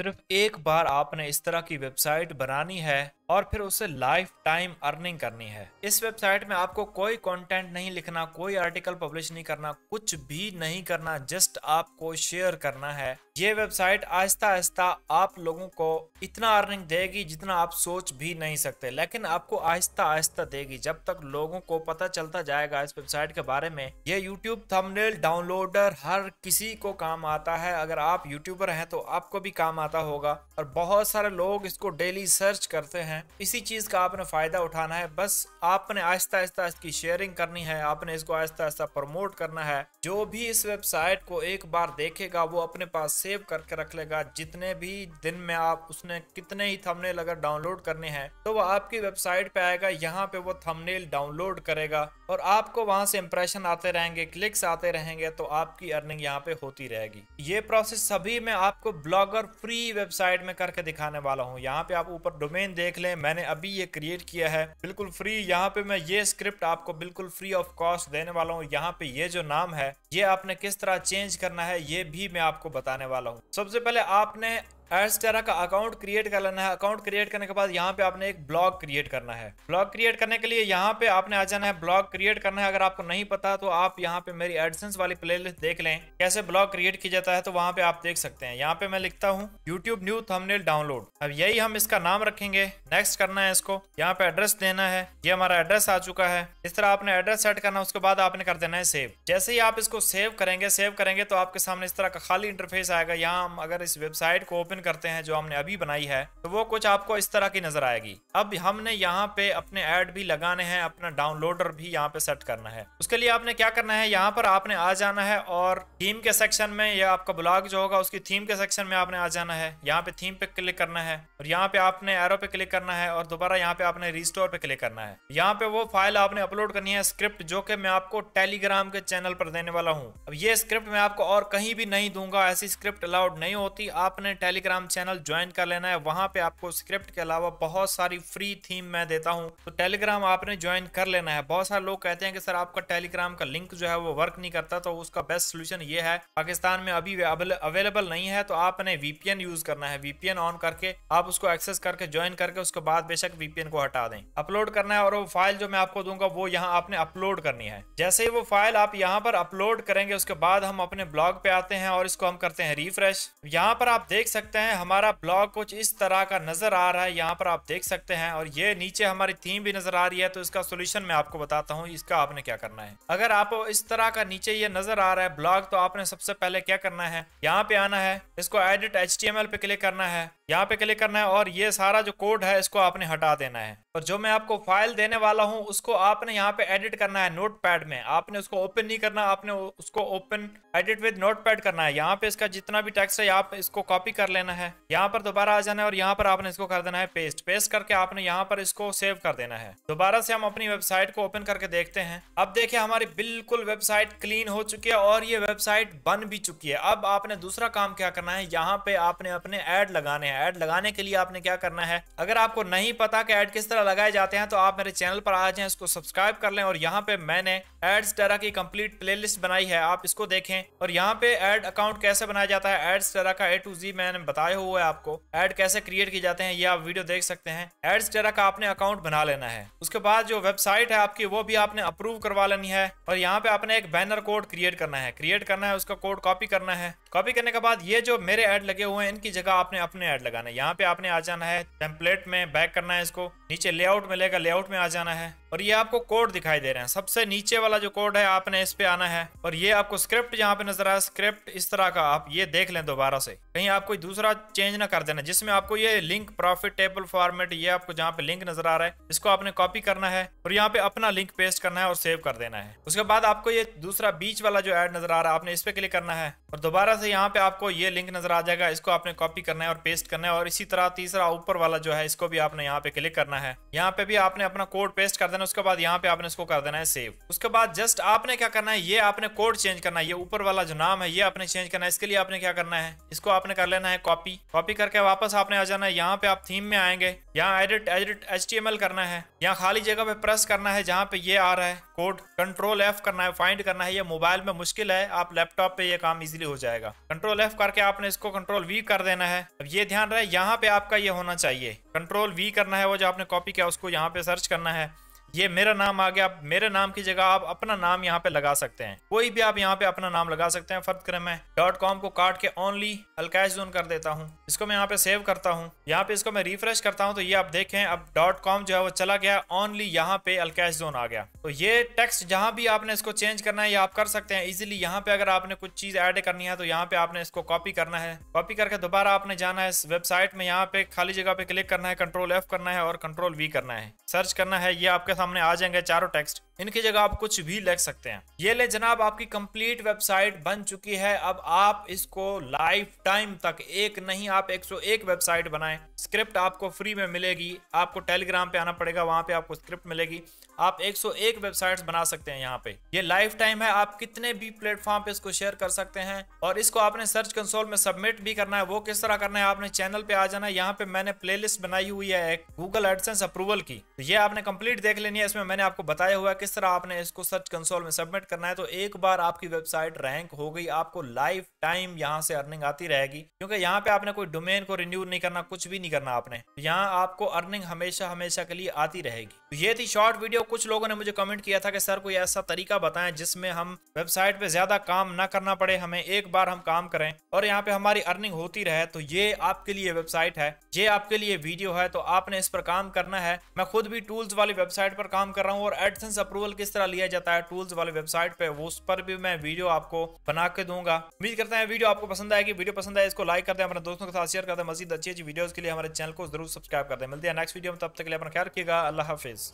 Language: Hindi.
सिर्फ एक बार आपने इस तरह की वेबसाइट बनानी है और फिर उसे लाइफ टाइम अर्निंग करनी है इस वेबसाइट में आपको कोई कंटेंट नहीं लिखना कोई आर्टिकल पब्लिश नहीं करना कुछ भी नहीं करना जस्ट आपको शेयर करना है ये वेबसाइट आहिस्ता आहिस्ता आप लोगों को इतना अर्निंग देगी जितना आप सोच भी नहीं सकते लेकिन आपको आहिस्ता आहिस्ता देगी जब तक लोगों को पता चलता जाएगा इस वेबसाइट के बारे में ये यूट्यूब थमनेल डाउनलोडर हर किसी को काम आता है अगर आप यूट्यूबर हैं तो आपको भी काम आता होगा और बहुत सारे लोग इसको डेली सर्च करते हैं हैं इसी चीज़ का आपने फ़ायदा उठाना है बस आपने आहिस्ता आहिस्ता इसकी शेयरिंग करनी है आपने इसको आहिस्ता आहिस्ता प्रमोट करना है जो भी इस वेबसाइट को एक बार देखेगा वो अपने पास सेव करके रख लेगा जितने भी दिन में आप उसने कितने ही थंबनेल अगर डाउनलोड करने हैं तो वो आपकी वेबसाइट पे आएगा यहाँ पे वो थंबनेल डाउनलोड करेगा और आपको वहां से इम्प्रेशन आते रहेंगे क्लिक्स आते रहेंगे तो आपकी अर्निंग यहाँ पे होती रहेगी ये प्रोसेस सभी मैं आपको ब्लॉगर फ्री वेबसाइट में करके दिखाने वाला हूँ यहाँ पे आप ऊपर डोमेन देख लें मैंने अभी ये क्रिएट किया है बिल्कुल फ्री यहाँ पे मैं ये स्क्रिप्ट आपको बिल्कुल फ्री ऑफ कॉस्ट देने वाला हूँ यहाँ पे ये जो नाम है ये आपने किस तरह चेंज करना है ये भी मैं आपको बताने वाला हूँ सबसे पहले आपने एस्टेरा का अकाउंट क्रिएट कर लेना है अकाउंट क्रिएट करने के बाद यहाँ पे आपने एक ब्लॉग क्रिएट करना है ब्लॉग क्रिएट करने के लिए यहाँ पे आपने आ जाना है ब्लॉग क्रिएट करना है अगर आपको नहीं पता तो आप यहाँ पे मेरी एडसेंस वाली प्लेलिस्ट देख लें कैसे ब्लॉग क्रिएट किया जाता है तो वहाँ पे आप देख सकते हैं यहाँ पे मैं लिखता हूँ यूट्यूब न्यू थमनेल डाउनलोड अब यही हम इसका नाम रखेंगे नेक्स्ट करना है इसको यहाँ पे एड्रेस देना है ये हमारा एड्रेस आ चुका है इस तरह आपने एड्रेस सेट करना उसके बाद आपने कर देना है सेव जैसे ही आप इसको सेव करेंगे सेव करेंगे तो आपके सामने इस तरह का खाली इंटरफेस आएगा यहाँ हम अगर इस वेबसाइट को ओपन ओपन करते हैं जो हमने अभी बनाई है तो वो कुछ आपको इस तरह की नजर आएगी अब हमने यहाँ पे अपने ऐड भी लगाने हैं अपना डाउनलोडर भी यहाँ पे सेट करना है उसके लिए आपने क्या करना है यहाँ पर आपने आ जाना है और थीम के सेक्शन में या आपका ब्लॉग जो होगा उसकी थीम के सेक्शन में आपने आ जाना है यहाँ पे थीम पे क्लिक करना है और यहाँ पे आपने एरो पे क्लिक करना है और दोबारा यहाँ पे आपने रिस्टोर पे क्लिक करना है यहाँ पे वो फाइल आपने अपलोड करनी है स्क्रिप्ट जो कि मैं आपको टेलीग्राम के चैनल पर देने वाला हूँ अब ये स्क्रिप्ट मैं आपको और कहीं भी नहीं दूंगा ऐसी स्क्रिप्ट अलाउड नहीं होती आपने टेली टेलीग्राम चैनल ज्वाइन कर लेना है वहां पे आपको स्क्रिप्ट के अलावा बहुत सारी फ्री थीम मैं देता हूँ तो टेलीग्राम आपने ज्वाइन कर लेना है बहुत सारे लोग कहते हैं कि सर आपका टेलीग्राम का लिंक जो है वो वर्क नहीं करता तो उसका बेस्ट सोल्यूशन ये है पाकिस्तान में अभी अवेलेबल नहीं है तो आपने वीपीएन यूज करना है वीपीएन ऑन करके आप उसको एक्सेस करके ज्वाइन करके उसके बाद बेशक वीपीएन को हटा दें अपलोड करना है और वो फाइल जो मैं आपको दूंगा वो यहाँ आपने अपलोड करनी है जैसे ही वो फाइल आप यहाँ पर अपलोड करेंगे उसके बाद हम अपने ब्लॉग पे आते हैं और इसको हम करते हैं रिफ्रेश यहाँ पर आप देख सकते सकते हैं हमारा ब्लॉग कुछ इस तरह का नज़र आ रहा है यहाँ पर आप देख सकते हैं और ये नीचे हमारी थीम भी नज़र आ रही है तो इसका सोल्यूशन मैं आपको बताता हूँ इसका आपने क्या करना है अगर आप इस तरह का नीचे ये नज़र आ रहा है ब्लॉग तो आपने सबसे पहले क्या करना है यहाँ पे आना है इसको एडिट एच पे क्लिक करना है यहाँ पे क्लिक करना है और ये सारा जो कोड है इसको आपने हटा देना है और जो मैं आपको फाइल देने वाला हूँ उसको आपने यहाँ पे एडिट करना है नोटपैड में आपने उसको ओपन नहीं करना आपने उसको ओपन एडिट विद नोटपैड करना है यहाँ पे इसका जितना भी टेक्स्ट है आप इसको कॉपी कर लेना है यहाँ पर दोबारा आ जाना है और यहाँ पर आपने इसको कर देना है पेस्ट पेस्ट करके आपने यहाँ पर इसको सेव कर देना है दोबारा से हम अपनी वेबसाइट को ओपन करके देखते हैं अब देखिये हमारी बिल्कुल वेबसाइट क्लीन हो चुकी है और ये वेबसाइट बन भी चुकी है अब आपने दूसरा काम क्या करना है यहाँ पे आपने अपने एड लगाने हैं ऐड लगाने के लिए आपने क्या करना है अगर आपको नहीं पता कि ऐड किस तरह लगाए जाते हैं तो आप मेरे चैनल पर आ जाएं उसको सब्सक्राइब कर लें और यहाँ पे मैंने एड्स टेरा की कंप्लीट प्लेलिस्ट बनाई है आप इसको देखें और यहाँ पे एड अकाउंट कैसे बनाया जाता है एड्स टेरा का ए टू जी मैंने बताया हुआ है आपको एड कैसे क्रिएट किए जाते हैं ये आप वीडियो देख सकते हैं एड्स टेरा का आपने अकाउंट बना लेना है उसके बाद जो वेबसाइट है आपकी वो भी आपने अप्रूव करवा लेनी है और यहाँ पे आपने एक बैनर कोड क्रिएट करना है क्रिएट करना है उसका कोड कॉपी करना है कॉपी करने के बाद ये जो मेरे ऐड लगे हुए हैं इनकी जगह आपने अपने ऐड लगाना है यहाँ पे आपने आ जाना है टेम्पलेट में बैक करना है इसको नीचे लेआउट लेगा लेआउट में आ जाना है और ये आपको कोड दिखाई दे रहे हैं सबसे नीचे वाला जो कोड है आपने इस पे आना है और ये आपको स्क्रिप्ट यहाँ पे नजर आया स्क्रिप्ट इस तरह का आप ये देख लें दोबारा से कहीं आप कोई दूसरा चेंज ना कर देना जिसमें आपको ये लिंक प्रॉफिट टेबल फॉर्मेट ये आपको जहाँ पे लिंक नजर आ रहा है इसको आपने कॉपी करना है और यहाँ पे अपना लिंक पेस्ट करना है और सेव कर देना है उसके बाद आपको ये दूसरा बीच वाला जो एड नजर आ रहा है आपने इस पे क्लिक करना है और दोबारा से यहाँ पे आपको ये लिंक नजर आ जाएगा इसको आपने कॉपी करना है और पेस्ट करना है और इसी तरह तीसरा ऊपर वाला जो है इसको भी आपने यहाँ पे क्लिक करना है है यहाँ पे भी आपने अपना कोड पेस्ट कर देना उसके बाद यहाँ पे आपने इसको कर देना है सेव उसके बाद जस्ट आपने क्या करना है ये आपने कोड चेंज करना है ये ऊपर वाला जो नाम है ये आपने चेंज करना है इसके लिए आपने क्या करना है इसको आपने कर लेना है कॉपी कॉपी करके वापस आपने आ जाना है यहाँ पे आप थीम में आएंगे यहाँ एडिट एडिट एच करना है यहाँ खाली जगह पे प्रेस करना है जहाँ पे ये आ रहा है कोड कंट्रोल एफ करना है फाइंड करना है ये मोबाइल में मुश्किल है आप लैपटॉप पे ये काम इजीली हो जाएगा कंट्रोल एफ करके आपने इसको कंट्रोल वी कर देना है अब ये ध्यान रहे यहाँ पे आपका ये होना चाहिए कंट्रोल वी करना है वो जो आपने कॉपी किया उसको यहाँ पे सर्च करना है ये मेरा नाम आ गया मेरे नाम की जगह आप अपना नाम यहाँ पे लगा सकते हैं कोई भी आप यहाँ पे अपना नाम लगा सकते हैं फर्द करें मैं डॉट कॉम को काट के ओनली अलकैश जोन कर देता हूँ इसको मैं यहाँ पे सेव करता हूँ यहाँ पे इसको मैं रिफ्रेश करता हूँ तो ये आप देखें अब डॉट कॉम जो है वो चला गया ओनली यहाँ पे अलकैश जोन आ गया तो ये टेक्स्ट जहाँ भी आपने इसको चेंज करना है ये आप कर सकते हैं इजिली यहाँ पे अगर आपने कुछ चीज एड करनी है तो यहाँ पे आपने इसको कॉपी करना है कॉपी करके दोबारा आपने जाना है इस वेबसाइट में यहाँ पे खाली जगह पे क्लिक करना है कंट्रोल एफ करना है और कंट्रोल वी करना है सर्च करना है ये आपके साथ सामने आ जाएंगे चारों टेक्स्ट इनकी जगह आप कुछ भी लिख सकते हैं ये ले जनाब आपकी कंप्लीट वेबसाइट बन चुकी है अब आप इसको लाइफ टाइम तक एक नहीं आप 101 वेबसाइट बनाएं स्क्रिप्ट आपको फ्री में मिलेगी आपको टेलीग्राम पे आना पड़ेगा वहां पे आपको स्क्रिप्ट मिलेगी आप 101 वेबसाइट्स बना सकते हैं यहाँ पे ये लाइफ टाइम है आप कितने भी प्लेटफॉर्म पे इसको शेयर कर सकते हैं और इसको आपने सर्च कंसोल में सबमिट भी करना है वो किस तरह करना है आपने चैनल पे आ जाना है यहाँ पे मैंने प्लेलिस्ट बनाई हुई है एक गूगल एडसेंस अप्रूवल की तो ये आपने कंप्लीट देख लेनी है इसमें मैंने आपको बताया हुआ किस तरह आपने इसको सर्च कंसोल में सबमिट करना है तो एक बार आपकी वेबसाइट रैंक हो गई आपको लाइफ टाइम यहाँ से अर्निंग आती रहेगी क्योंकि यहाँ पे आपने कोई डोमेन को रिन्यू नहीं करना कुछ भी नहीं करना आपने यहाँ आपको अर्निंग हमेशा हमेशा के लिए आती रहेगी तो ये थी शॉर्ट वीडियो कुछ लोगों ने मुझे कमेंट किया था कि सर कोई ऐसा तरीका बताए जिसमें हम वेबसाइट पे ज्यादा काम न करना पड़े हमें एक बार हम काम करें और यहाँ पे हमारी अर्निंग होती रहे तो ये आपके लिए वेबसाइट है ये आपके लिए वीडियो है तो आपने इस पर काम करना है मैं खुद भी टूल्स वाली वेबसाइट पर काम कर रहा हूँ और एडसेंस अप्रूवल किस तरह लिया जाता है टूल्स वाले वेबसाइट पे उस पर भी मैं वीडियो आपको बना के दूंगा उम्मीद करते हैं वीडियो आपको पसंद आएगी वीडियो पसंद आए इसको लाइक करते हैं अपने दोस्तों के साथ शेयर करते हैं मजीद अच्छी अच्छी वीडियो के लिए हमारे चैनल को जरूर सब्सक्राइब करते हैं मिलते हैं नेक्स्ट वीडियो में तब तक के लिए अपना ख्याल रखिएगा अल्लाह हाफिज़